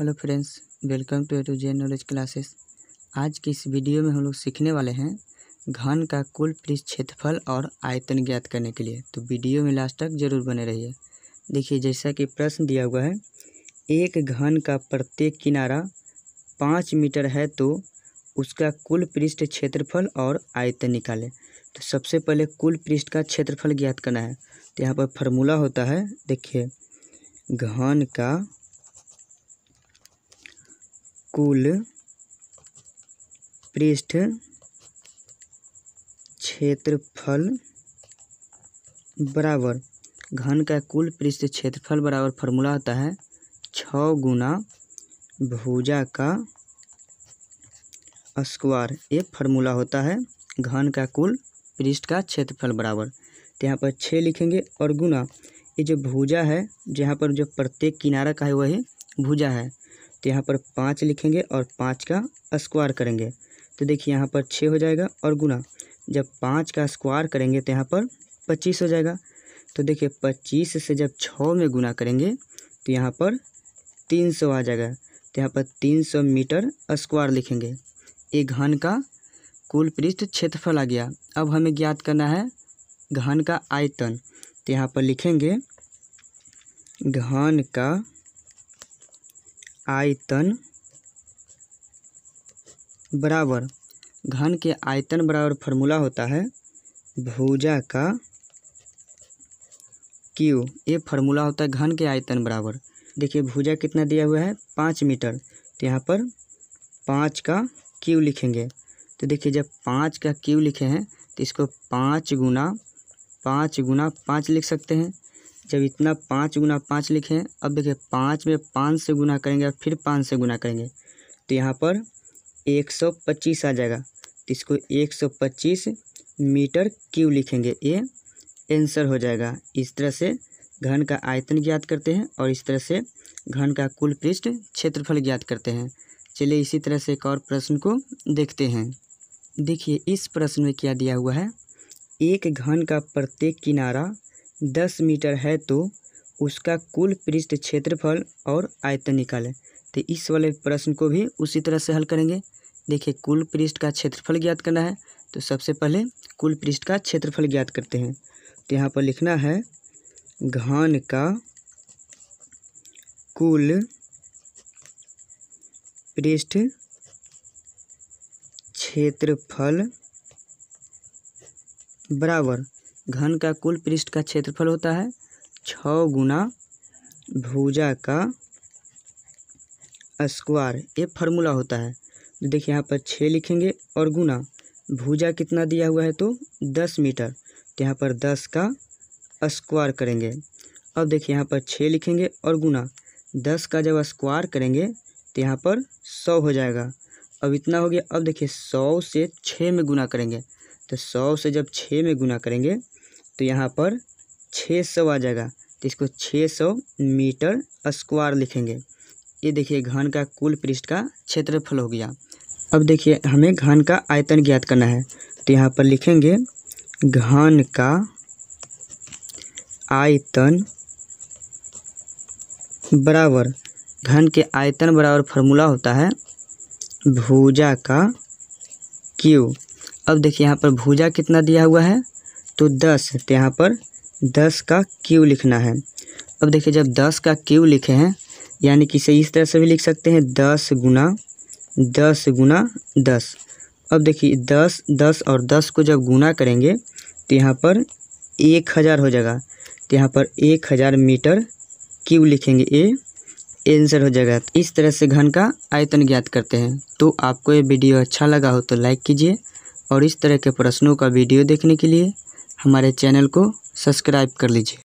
hello friends welcome to A to J knowledge classes आज की इस वीडियो में हम लोग सीखने वाले हैं घन का कुल पृष्ठ क्षेत्रफल और आयतन ज्ञात करने के लिए तो वीडियो में लास्ट तक जरूर बने रहिए देखिए जैसा कि प्रश्न दिया हुआ है एक घन का प्रत्येक किनारा पाँच मीटर है तो उसका कुल पृष्ठ क्षेत्रफल और आयतन निकालें तो सबसे पहले कुल पृष्ठ का क्षेत्रफल ज्ञात करना है तो यहाँ पर फार्मूला होता है देखिए घन का कुल पृष्ठ क्षेत्रफल बराबर घन का कुल पृष्ठ क्षेत्रफल बराबर फॉर्मूला होता है छ गुना भुजा का स्क्वायर ये फार्मूला होता है घन का कुल पृष्ठ का क्षेत्रफल बराबर तो यहाँ पर छः लिखेंगे और गुना ये जो भुजा है जहाँ पर जो प्रत्येक किनारा का है वही भुजा है तो यहाँ पर पाँच लिखेंगे और पाँच का स्क्वायर करेंगे तो देखिए यहाँ पर छः हो जाएगा और गुना जब पाँच का स्क्वायर करेंगे तो यहाँ पर पच्चीस हो जाएगा तो देखिए पच्चीस से जब छः में गुना करेंगे तो यहाँ पर तीन सौ आ जाएगा तो यहाँ पर तीन सौ मीटर स्क्वायर लिखेंगे ये घन का कुल पृष्ठ क्षेत्रफल आ गया अब हमें ज्ञात करना है घन का आयतन तो यहाँ पर लिखेंगे घन का आयतन बराबर घन के आयतन बराबर फॉर्मूला होता है भुजा का क्यू ये फार्मूला होता है घन के आयतन बराबर देखिए भुजा कितना दिया हुआ है पाँच मीटर तो यहाँ पर पाँच का क्यू लिखेंगे तो देखिए जब पाँच का क्यू लिखे हैं तो इसको पाँच गुना पाँच गुना पाँच लिख सकते हैं जब इतना पाँच गुना पाँच लिखें अब देखिए पाँच में पाँच से गुना करेंगे और फिर पाँच से गुना करेंगे तो यहाँ पर एक सौ पच्चीस आ जाएगा तो इसको एक सौ पच्चीस मीटर क्यू लिखेंगे ये आंसर हो जाएगा इस तरह से घन का आयतन ज्ञात करते हैं और इस तरह से घन का कुल पृष्ठ क्षेत्रफल ज्ञात करते हैं चलिए इसी तरह से एक और प्रश्न को देखते हैं देखिए इस प्रश्न में क्या दिया हुआ है एक घन का प्रत्येक किनारा दस मीटर है तो उसका कुल पृष्ठ क्षेत्रफल और आयतन निकालें तो इस वाले प्रश्न को भी उसी तरह से हल करेंगे देखिए कुल पृष्ठ का क्षेत्रफल ज्ञात करना है तो सबसे पहले कुल पृष्ठ का क्षेत्रफल ज्ञात करते हैं तो यहाँ पर लिखना है घन का कुल पृष्ठ क्षेत्रफल बराबर घन का कुल पृष्ठ का क्षेत्रफल होता है छ गुना भुजा का स्क्वायर ये फार्मूला होता है तो देखिए यहाँ पर छः लिखेंगे और गुना भुजा कितना दिया हुआ है तो दस मीटर तो यहाँ पर दस का स्क्वायर करेंगे अब देखिए यहाँ पर छः लिखेंगे और गुना दस का जब स्क्वायर करेंगे तो यहाँ पर सौ हो जाएगा अब इतना हो गया अब देखिए सौ से छः में गुना करेंगे तो सौ से जब छः में गुना करेंगे तो यहाँ पर 600 सौ आ जाएगा तो इसको 600 सौ मीटर स्क्वायर लिखेंगे ये देखिए घन का कुल पृष्ठ का क्षेत्रफल हो गया अब देखिए हमें घन का आयतन ज्ञात करना है तो यहाँ पर लिखेंगे घन का आयतन बराबर घन के आयतन बराबर फार्मूला होता है भुजा का क्यू अब देखिए यहाँ पर भुजा कितना दिया हुआ है तो दस तो यहाँ पर दस का क्यू लिखना है अब देखिए जब दस का क्यू लिखे हैं यानी कि इसे इस तरह से भी लिख सकते हैं दस गुना दस गुना दस अब देखिए दस दस और दस को जब गुना करेंगे तो यहाँ पर एक हज़ार हो जाएगा तो यहाँ पर एक हज़ार मीटर क्यू लिखेंगे ए आंसर हो जाएगा तो इस तरह से घन का आयतन ज्ञात करते हैं तो आपको ये वीडियो अच्छा लगा हो तो लाइक कीजिए और इस तरह के प्रश्नों का वीडियो देखने के लिए हमारे चैनल को सब्सक्राइब कर लीजिए